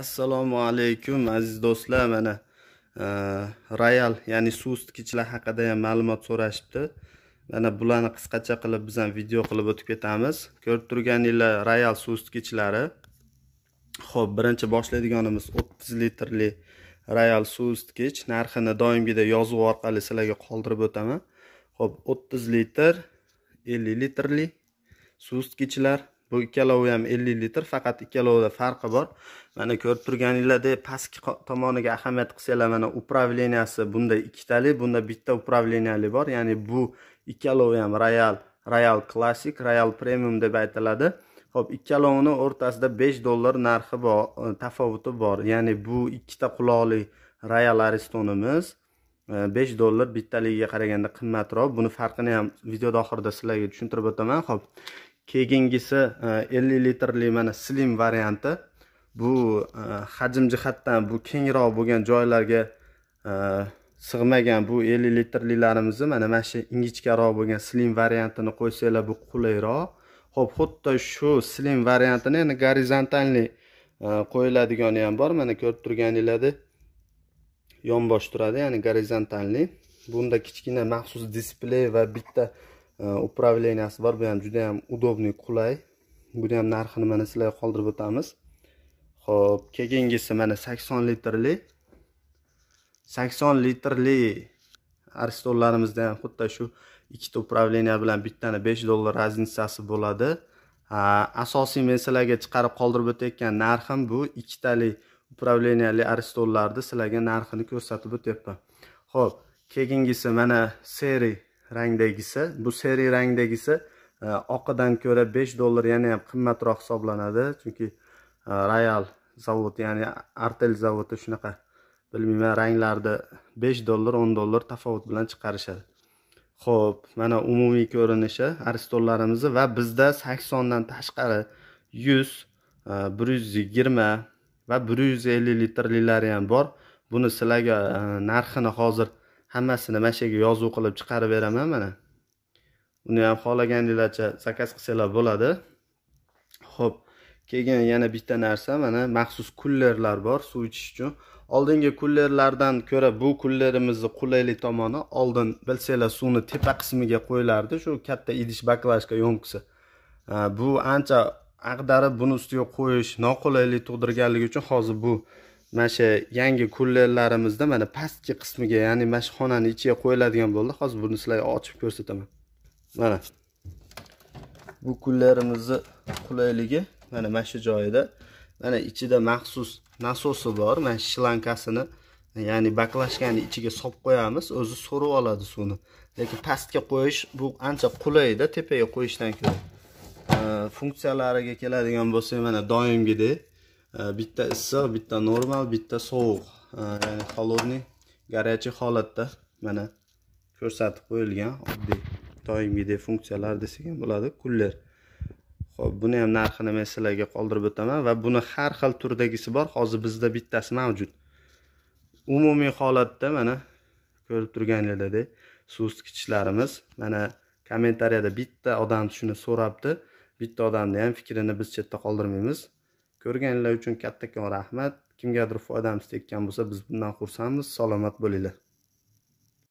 assalomu alaykum aziz do'stlar mana e, royal ya'ni suv isitgichlar haqida ham ma'lumot so'rashibdi mana bularni qisqacha qilib biz ham video qilib o'tib ketamiz ko'rib turganinglar royal suv isitgichlari ho'p birinchi boshlaydiganimiz o'ttiz litrli royal suv isitgich narxini doimgidek yozuv orqali sizlarga qoldirib o'taman ho'p o'ttiz litr ellik litrli suv isitgichlar bu ikkalovi ham 50 litr faqat ikkalovida farqi bor mana ko'rib turganinglardek pastki tomoniga ahamiyat qilsanglar mana управлениясi bunda ikkitali bunda bitta управленияli bor ya'ni bu ikkalovi ham royal royal classic royal premium deb aytiladi ho'p ikkalovini o'rtasida 5 dollar narxi bor e, tafovuti bor ya'ni bu ikkita quloqli royal aristonimiz 5 e, dollar bittaligiga qaraganda qimmatroq buni farqini ham videoni oxirida sizlarga tushuntirib o'taman ho'p keyingisi 50 e, litrli mana slim varianti bu e, hajm jihatdan bu kengroq bo'lgan joylarga e, sig'magan bu 50 litrlilarimizni mana mana shu ingichkaroq bo'lgan slim variantini qo'ysanglar bu qulayroq ho'p xuddi shu slim variantini endi gorizontalniy qo'yiladigani ham bor mana ko'rib turganinglarda yonbosh turadi ya'ni gorizontalniy bunda kichkina maxsus displey va bitta управленияsi bor bu ham juda ham удобный qulay buni ham narxini mana sizlarga qoldirib o'tamiz ho'p keyingisi mana sakson litrli sakson litrli aristolarimizda ham xuddi shu ikkita управление bilan bittani besh dollar raznitsasi bo'ladi asosiy men sizlarga chiqarib qoldirib o'tayotgan narxim bu ikkitali управленияli aristollarni sizlarga narxini ko'rsatib o'tyapman ho'p keyingisi mana seri rangdagisi bu seri rangdagisi e, oqidan ko'ra 5 dollar yana ham qimmatroq hisoblanadi chunki e, royal zavod ya'ni artel zavodi shunaqa bilmayman ranglarni 5 dollar 10 dollar tafovut bilan chiqarishadi Xo'p, mana umumiy ko'rinishi aristollarimizni va bizda 80 dan tashqari 100 120 e, va 150 litrlilari ham bor buni sizlarga narxini hozir hammasini mana shu yerga yozuv qilib chiqarib beraman mana uni ham xohlaganinglarcha zakaz qilsanglar bo'ladi ho'p keyin yana bitta narsa mana maxsus kullerlar bor suv ichish uchun oldingi kullerlardan ko'ra bu kullerimizni qulaylik tomoni oldin bilsanglar suvni tepa qismiga qo'yilardi shu katta idish baklashka yomkisi bu ancha ag'darib buni ustiga qo'yish noqulaylik tug'dirganligi uchun hozir bu mana shu yangi kullerlarimizda mana pastki qismiga ya'ni mana shu xonani ichiga qo'yiladigan bo'ldi hozir buni sizlarga ochib ko'rsataman mana bu kullerimizni qulayligi mana mana shu joyida mana ichida maxsus nasosi bor mana shlankasini ya'ni baklashkani ichiga solib qo'yamiz o'zi so'rib oladi suvni lekin pastga qo'yish bu ancha qulayda tepaga qo'yishdan ko'ra funksiyalariga keladigan bo'lsak mana doimgidek Э, bitta issiq bitta normal bitta sovuq э, ya'ni холодный горячий holatda mana ko'rsatib qo'yilgan oddiy doimgidek funksiyalar desak ham bo'ladi kuller ho'p buni ham narxini men sizlarga qoldirib o'taman va buni har xil turdagisi bor hozir bizda bittasi mavjud umumiy holatda mana ko'rib turganingizdek suv isitgichlarimiz mana kommentariyada bitta odam shuni so'rabdi bitta odamni ham fikrini biz chetda qoldirmaymiz ko'rganlar uchun kattakon rahmat kimgadir foydamiz tekkan bo'lsa biz bundan xursandmiz salomat bo'linglar